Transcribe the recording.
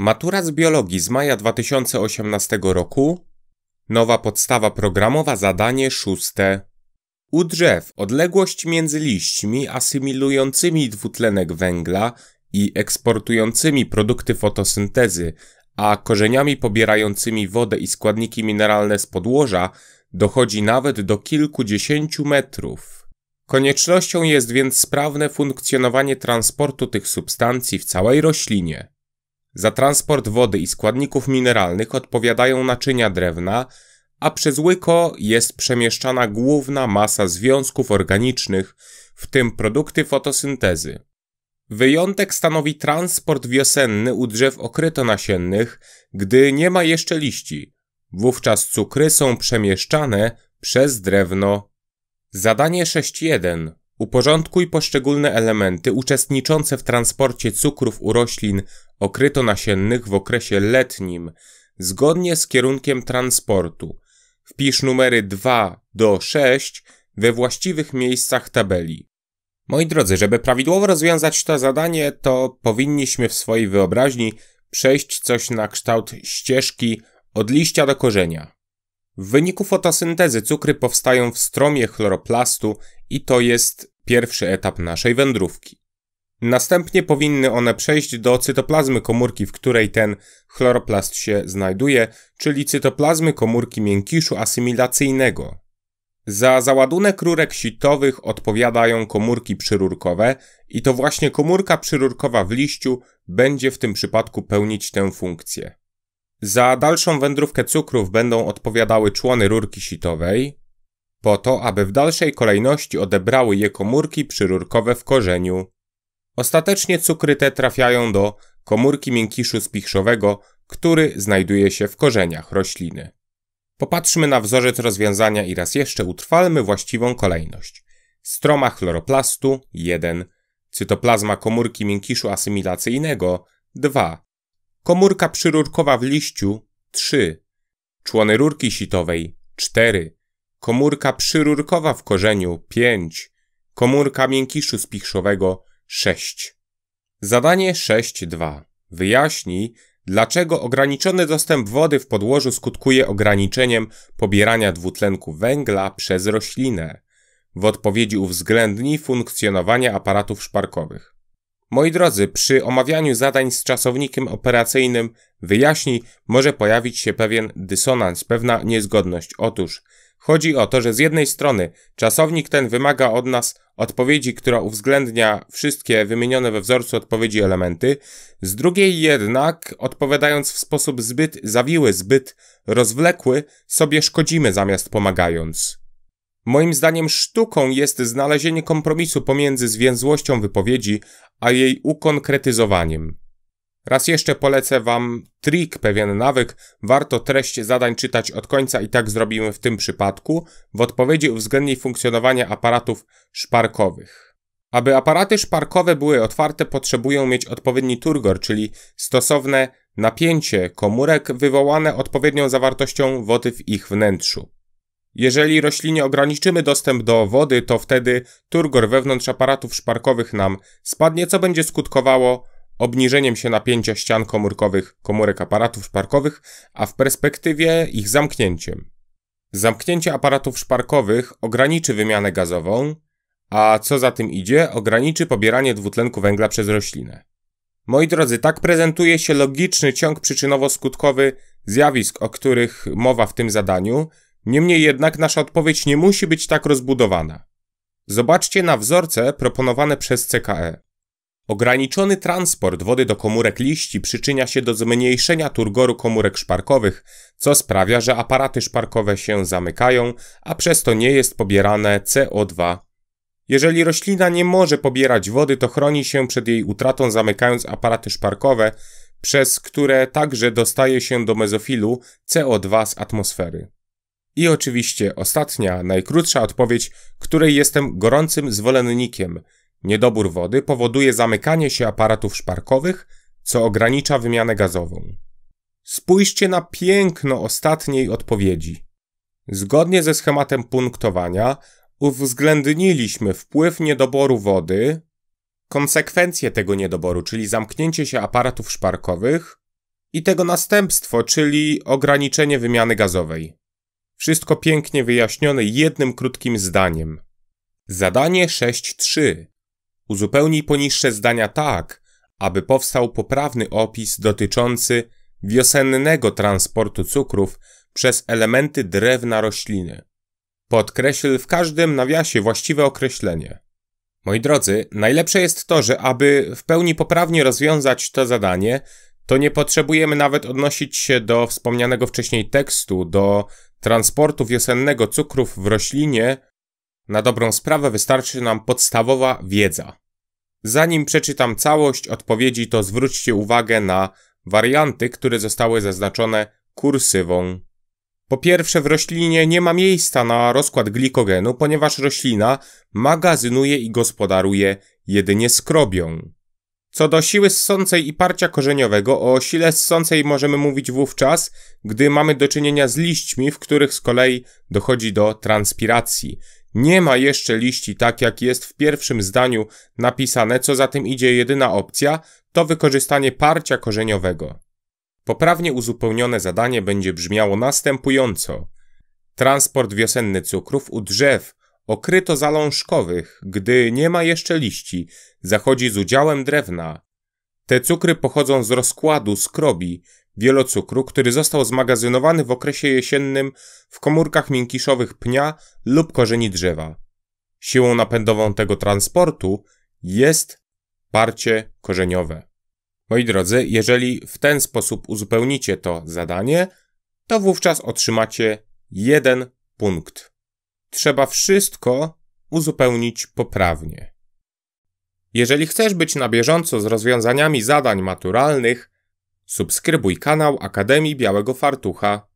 Matura z biologii z maja 2018 roku. Nowa podstawa programowa, zadanie szóste. U drzew odległość między liśćmi asymilującymi dwutlenek węgla i eksportującymi produkty fotosyntezy, a korzeniami pobierającymi wodę i składniki mineralne z podłoża dochodzi nawet do kilkudziesięciu metrów. Koniecznością jest więc sprawne funkcjonowanie transportu tych substancji w całej roślinie. Za transport wody i składników mineralnych odpowiadają naczynia drewna, a przez łyko jest przemieszczana główna masa związków organicznych, w tym produkty fotosyntezy. Wyjątek stanowi transport wiosenny u drzew okrytonasiennych, gdy nie ma jeszcze liści. Wówczas cukry są przemieszczane przez drewno. Zadanie 6.1 Uporządkuj poszczególne elementy uczestniczące w transporcie cukrów u roślin okrytonasiennych w okresie letnim zgodnie z kierunkiem transportu. Wpisz numery 2 do 6 we właściwych miejscach tabeli. Moi drodzy, żeby prawidłowo rozwiązać to zadanie, to powinniśmy w swojej wyobraźni przejść coś na kształt ścieżki od liścia do korzenia. W wyniku fotosyntezy cukry powstają w stromie chloroplastu i to jest pierwszy etap naszej wędrówki. Następnie powinny one przejść do cytoplazmy komórki, w której ten chloroplast się znajduje, czyli cytoplazmy komórki miękiszu asymilacyjnego. Za załadunek rurek sitowych odpowiadają komórki przyrurkowe i to właśnie komórka przyrurkowa w liściu będzie w tym przypadku pełnić tę funkcję. Za dalszą wędrówkę cukrów będą odpowiadały człony rurki sitowej, po to, aby w dalszej kolejności odebrały je komórki przyrurkowe w korzeniu. Ostatecznie cukry te trafiają do komórki miękiszu spichrzowego, który znajduje się w korzeniach rośliny. Popatrzmy na wzorzec rozwiązania i raz jeszcze utrwalmy właściwą kolejność. Stroma chloroplastu 1, cytoplazma komórki miękiszu asymilacyjnego 2, komórka przyrurkowa w liściu 3, człony rurki sitowej 4, komórka przyrurkowa w korzeniu 5, komórka miękiszu spichrzowego 6. Zadanie 6.2. Wyjaśnij, dlaczego ograniczony dostęp wody w podłożu skutkuje ograniczeniem pobierania dwutlenku węgla przez roślinę. W odpowiedzi uwzględnij funkcjonowanie aparatów szparkowych. Moi drodzy, przy omawianiu zadań z czasownikiem operacyjnym wyjaśni może pojawić się pewien dysonans, pewna niezgodność. Otóż chodzi o to, że z jednej strony czasownik ten wymaga od nas odpowiedzi, która uwzględnia wszystkie wymienione we wzorcu odpowiedzi elementy, z drugiej jednak, odpowiadając w sposób zbyt zawiły, zbyt rozwlekły, sobie szkodzimy zamiast pomagając. Moim zdaniem sztuką jest znalezienie kompromisu pomiędzy zwięzłością wypowiedzi, a jej ukonkretyzowaniem. Raz jeszcze polecę Wam trik, pewien nawyk. Warto treść zadań czytać od końca i tak zrobimy w tym przypadku. W odpowiedzi uwzględnij funkcjonowanie aparatów szparkowych. Aby aparaty szparkowe były otwarte, potrzebują mieć odpowiedni turgor, czyli stosowne napięcie komórek wywołane odpowiednią zawartością wody w ich wnętrzu. Jeżeli roślinie ograniczymy dostęp do wody, to wtedy turgor wewnątrz aparatów szparkowych nam spadnie, co będzie skutkowało obniżeniem się napięcia ścian komórkowych komórek aparatów szparkowych, a w perspektywie ich zamknięciem. Zamknięcie aparatów szparkowych ograniczy wymianę gazową, a co za tym idzie, ograniczy pobieranie dwutlenku węgla przez roślinę. Moi drodzy, tak prezentuje się logiczny ciąg przyczynowo-skutkowy zjawisk, o których mowa w tym zadaniu – Niemniej jednak nasza odpowiedź nie musi być tak rozbudowana. Zobaczcie na wzorce proponowane przez CKE. Ograniczony transport wody do komórek liści przyczynia się do zmniejszenia turgoru komórek szparkowych, co sprawia, że aparaty szparkowe się zamykają, a przez to nie jest pobierane CO2. Jeżeli roślina nie może pobierać wody, to chroni się przed jej utratą zamykając aparaty szparkowe, przez które także dostaje się do mezofilu CO2 z atmosfery. I oczywiście ostatnia, najkrótsza odpowiedź, której jestem gorącym zwolennikiem. Niedobór wody powoduje zamykanie się aparatów szparkowych, co ogranicza wymianę gazową. Spójrzcie na piękno ostatniej odpowiedzi. Zgodnie ze schematem punktowania uwzględniliśmy wpływ niedoboru wody, konsekwencje tego niedoboru, czyli zamknięcie się aparatów szparkowych i tego następstwo, czyli ograniczenie wymiany gazowej. Wszystko pięknie wyjaśnione jednym krótkim zdaniem. Zadanie 6.3. Uzupełnij poniższe zdania tak, aby powstał poprawny opis dotyczący wiosennego transportu cukrów przez elementy drewna rośliny. Podkreśl w każdym nawiasie właściwe określenie. Moi drodzy, najlepsze jest to, że aby w pełni poprawnie rozwiązać to zadanie, to nie potrzebujemy nawet odnosić się do wspomnianego wcześniej tekstu, do transportu wiosennego cukrów w roślinie. Na dobrą sprawę wystarczy nam podstawowa wiedza. Zanim przeczytam całość odpowiedzi, to zwróćcie uwagę na warianty, które zostały zaznaczone kursywą. Po pierwsze, w roślinie nie ma miejsca na rozkład glikogenu, ponieważ roślina magazynuje i gospodaruje jedynie skrobią. Co do siły ssącej i parcia korzeniowego, o sile ssącej możemy mówić wówczas, gdy mamy do czynienia z liśćmi, w których z kolei dochodzi do transpiracji. Nie ma jeszcze liści tak jak jest w pierwszym zdaniu napisane, co za tym idzie jedyna opcja to wykorzystanie parcia korzeniowego. Poprawnie uzupełnione zadanie będzie brzmiało następująco. Transport wiosenny cukrów u drzew okryto zalążkowych, gdy nie ma jeszcze liści, zachodzi z udziałem drewna. Te cukry pochodzą z rozkładu skrobi, wielocukru, który został zmagazynowany w okresie jesiennym w komórkach miękiszowych pnia lub korzeni drzewa. Siłą napędową tego transportu jest parcie korzeniowe. Moi drodzy, jeżeli w ten sposób uzupełnicie to zadanie, to wówczas otrzymacie jeden punkt trzeba wszystko uzupełnić poprawnie. Jeżeli chcesz być na bieżąco z rozwiązaniami zadań maturalnych, subskrybuj kanał Akademii Białego Fartucha